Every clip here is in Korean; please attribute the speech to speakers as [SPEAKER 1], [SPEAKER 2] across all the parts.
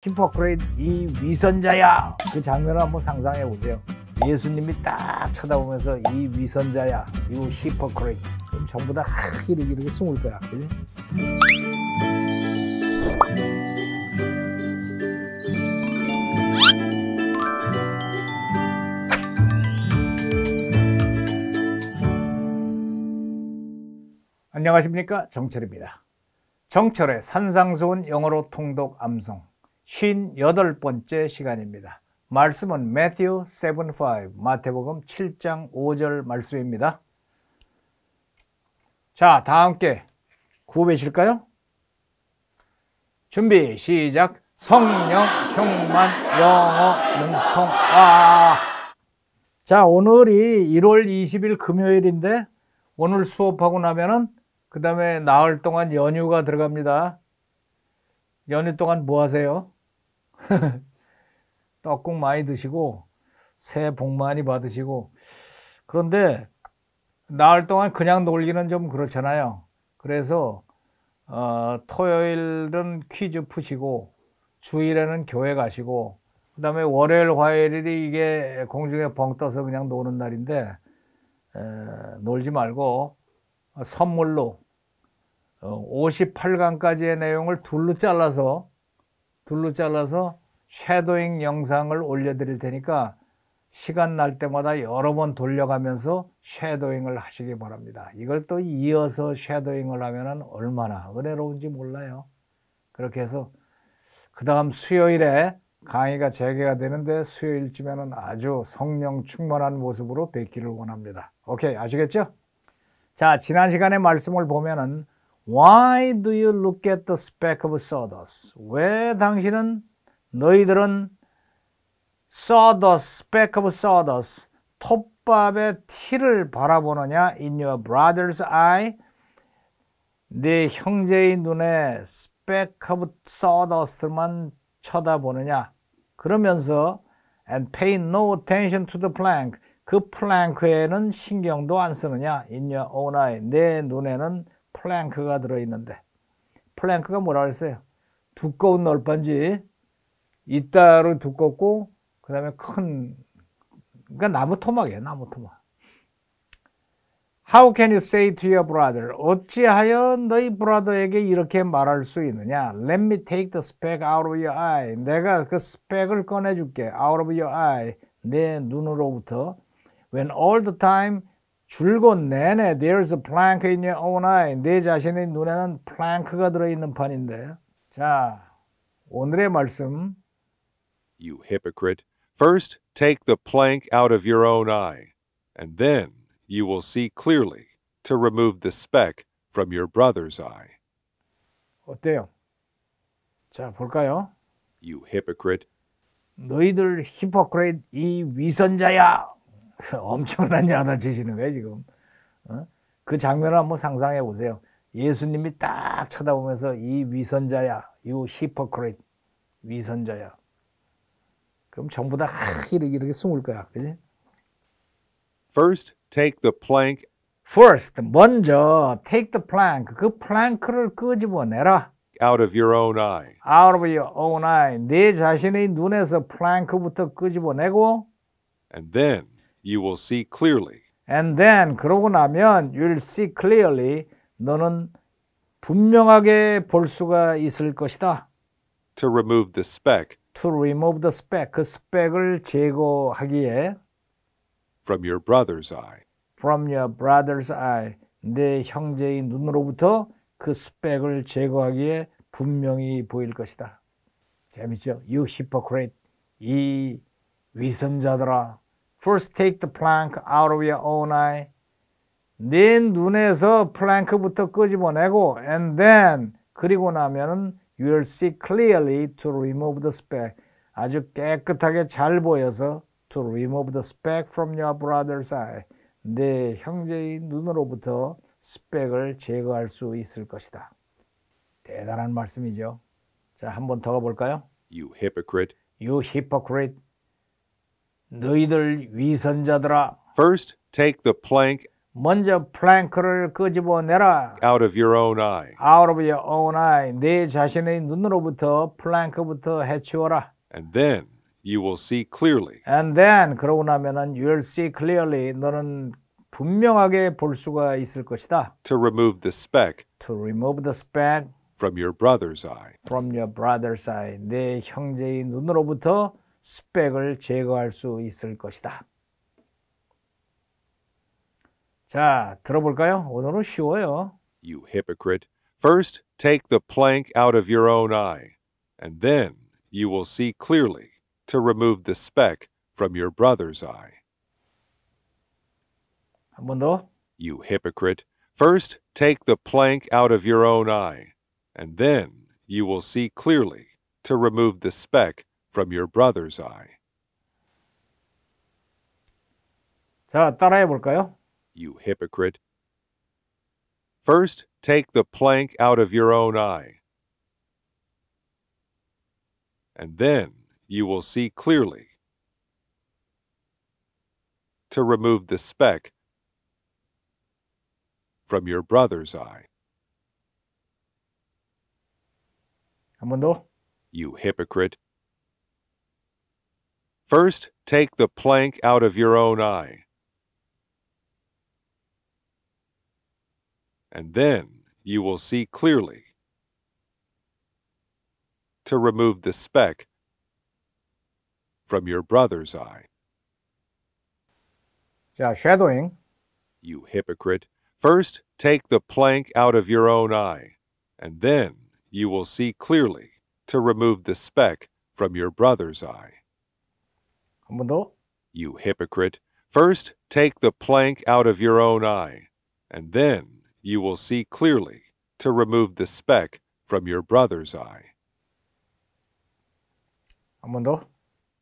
[SPEAKER 1] 킴퍼크레인 이 위선자야 그 장면을 한번 상상해 보세요 예수님이 딱 쳐다보면서 이 위선자야 이거 히퍼크레인 그럼 전부 다 이렇게 이렇게 숨을 거야 그지? 안녕하십니까 정철입니다 정철의 산상수훈 영어로 통독 암송 58번째 시간입니다. 말씀은 Matthew 7:5 마태복음 7장 5절 말씀입니다. 자, 다 함께 구배실까요? 준비 시작. 성령 충만 영어 능통 아. 자, 오늘이 1월 20일 금요일인데 오늘 수업하고 나면은 그다음에 나흘 동안 연휴가 들어갑니다. 연휴 동안 뭐 하세요? 떡국 많이 드시고 새해 복 많이 받으시고 그런데 나흘 동안 그냥 놀기는 좀 그렇잖아요. 그래서 어, 토요일은 퀴즈 푸시고 주일에는 교회 가시고 그 다음에 월요일 화요일이 이게 공중에 벙 떠서 그냥 노는 날인데 에, 놀지 말고 선물로 58강까지의 어, 내용을 둘로 잘라서 둘로 잘라서 섀도잉 영상을 올려드릴 테니까 시간 날 때마다 여러 번 돌려가면서 섀도잉을 하시기 바랍니다. 이걸 또 이어서 섀도잉을 하면 얼마나 은혜로운지 몰라요. 그렇게 해서 그 다음 수요일에 강의가 재개가 되는데 수요일쯤에는 아주 성령 충만한 모습으로 뵙기를 원합니다. 오케이 아시겠죠? 자 지난 시간의 말씀을 보면은 Why do you look at the speck of sawdust? 왜 당신은 너희들은 sawdust, speck of sawdust, 톱밥의 티를 바라보느냐? In your brother's eye, 네 형제의 눈에 speck of sawdust만 쳐다보느냐? 그러면서 and pay no attention to the plank. 그 플랭크에는 신경도 안 쓰느냐? In your own eye, 내 눈에는 플랭크가 들어있는데 플랭크가 뭐라 그랬어요? 두꺼운 널빤지 이따로 두껍고 그 다음에 큰 그러니까 나무 토막이에요 나무 토막 How can you say to your brother 어찌하여 너희 브라더에게 이렇게 말할 수 있느냐 Let me take the speck out of your eye 내가 그 스펙을 꺼내줄게 out of your eye 내 눈으로부터 When all the time 줄곧 내내 there's a plank in your own eye 내 자신의 눈에는 플랭크가 들어있는 판인데 자 오늘의 말씀
[SPEAKER 2] You hypocrite first take the plank out of your own eye and then you will see clearly to remove the speck from your brother's eye
[SPEAKER 1] 어때요? 자 볼까요?
[SPEAKER 2] You hypocrite
[SPEAKER 1] 너희들 이 위선자야 엄청난 야단치시는 거예요, 지금. 어? 그 장면을 한번 상상해 보세요. 예수님이 딱 쳐다보면서 이 위선자야, 유 히퍼크레이트, 위선자야. 그럼 전부 다 이렇게 이렇게 숨을 거야, 그지?
[SPEAKER 2] First, take the plank.
[SPEAKER 1] First, 먼저 take the plank, 그 플랭크를 끄집어내라.
[SPEAKER 2] Out of your own eye.
[SPEAKER 1] Out of your own eye, 내 자신의 눈에서 플랭크부터 끄집어내고.
[SPEAKER 2] And then. you will see clearly.
[SPEAKER 1] And then 그러고 나면 you'll see clearly 너는 분명하게 볼 수가 있을 것이다.
[SPEAKER 2] To remove the speck.
[SPEAKER 1] To remove the speck. 그 스펙을 제거하기에
[SPEAKER 2] from your brother's eye.
[SPEAKER 1] From your brother's eye. 내 형제의 눈으로부터 그 스펙을 제거하기에 분명히 보일 것이다. 재밌죠? You hypocrite. 이 위선자들아. First take the plank out of your own eye. 네 눈에서 플랭크부터 끄집어내고 and then 그리고 나면은 you will see clearly to remove the speck. 아주 깨끗하게 잘 보여서 to remove the speck from your brother's eye. 내 형제의 눈으로부터 스펙을 제거할 수 있을 것이다. 대단한 말씀이죠. 자, 한번더 가볼까요?
[SPEAKER 2] You hypocrite.
[SPEAKER 1] You hypocrite. 너희들 위선자들아.
[SPEAKER 2] First take the plank
[SPEAKER 1] 먼저 플랭크를 끄집어내라.
[SPEAKER 2] Out of your own eye.
[SPEAKER 1] Out of your own eye. 내 자신의 눈으로부터 플랭크부터 해치워라.
[SPEAKER 2] And then you will see clearly.
[SPEAKER 1] And then 그러고 나면은 you will see clearly. 너는 분명하게 볼 수가 있을 것이다.
[SPEAKER 2] To remove the speck. To remove the speck. From your brother's eye.
[SPEAKER 1] From your brother's eye. 내 형제의 눈으로부터 스펙을 제거할 수 있을 것이다. 자, 들어볼까요? 오늘은 쉬워요.
[SPEAKER 2] You hypocrite. First, take the plank out of your own eye, and then you will see clearly to remove the speck from your brother's eye. 한 번 더. You hypocrite. First, take the plank out of your own eye, and then you will see clearly to remove the speck from your brother's eye.
[SPEAKER 1] 자, 따라해 볼까요?
[SPEAKER 2] You hypocrite. First, take the plank out of your own eye. And then you will see clearly to remove the speck from your brother's eye. 한 번 더. You hypocrite. First, take the plank out of your own eye. And then you will see clearly. To remove the speck from your brother's eye.
[SPEAKER 1] Yeah, shadowing.
[SPEAKER 2] You hypocrite. First, take the plank out of your own eye, and then you will see clearly to remove the speck from your brother's eye. You hypocrite. First, take the plank out of your own eye, and then you will see clearly to remove the speck from your brother's eye.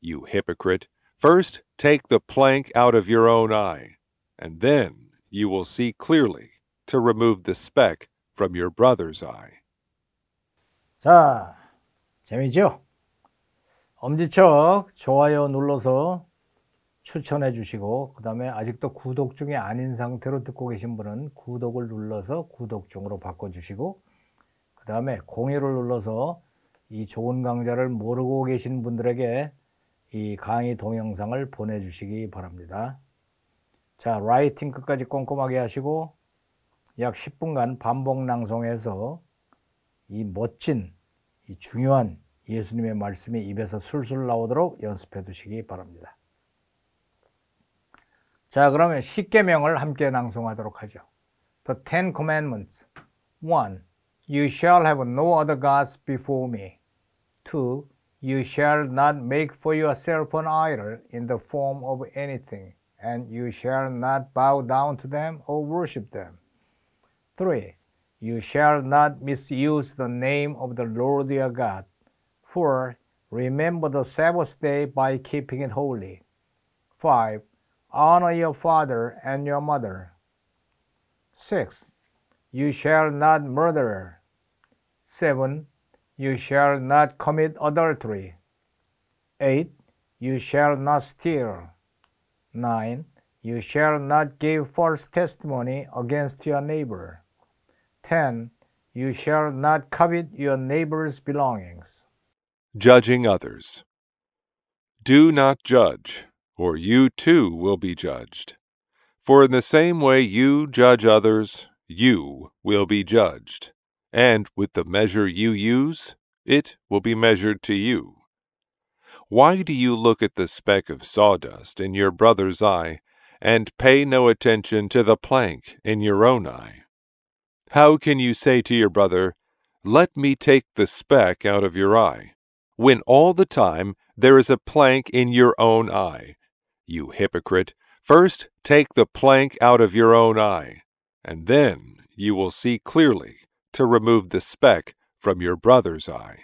[SPEAKER 2] You hypocrite. First, take the plank out of your own eye, and then you will see clearly to remove the speck from your brother's eye.
[SPEAKER 1] 자, 재미있죠? 엄지척 좋아요 눌러서 추천해 주시고 그 다음에 아직도 구독 중이 아닌 상태로 듣고 계신 분은 구독을 눌러서 구독 중으로 바꿔주시고 그 다음에 공유를 눌러서 이 좋은 강좌를 모르고 계신 분들에게 이 강의 동영상을 보내주시기 바랍니다. 자, 라이팅 끝까지 꼼꼼하게 하시고 약 10분간 반복 낭송해서 이 멋진, 이 중요한 예수님의 말씀이 입에서 술술 나오도록 연습해 두시기 바랍니다. 자, 그러면 십계명을 함께 낭송하도록 하죠. The Ten Commandments. 1. You shall have no other gods before me. 2. You shall not make for yourself an idol in the form of anything, and you shall not bow down to them or worship them. 3. You shall not misuse the name of the Lord your God, 4. Remember the Sabbath day by keeping it holy. 5. Honor your father and your mother. 6. You shall not murder. 7. You shall not commit adultery. 8. You shall not steal. 9. You shall not give false testimony against your neighbor. 10. You shall not covet your neighbor's belongings.
[SPEAKER 2] Judging others. Do not judge, or you too will be judged. For in the same way you judge others, you will be judged. And with the measure you use, it will be measured to you. Why do you look at the speck of sawdust in your brother's eye and pay no attention to the plank in your own eye? How can you say to your brother, Let me take the speck out of your eye, when all the time there is a plank in your own eye? You hypocrite, first take the plank out of your own eye, and then you will see clearly to remove the speck from your brother's eye.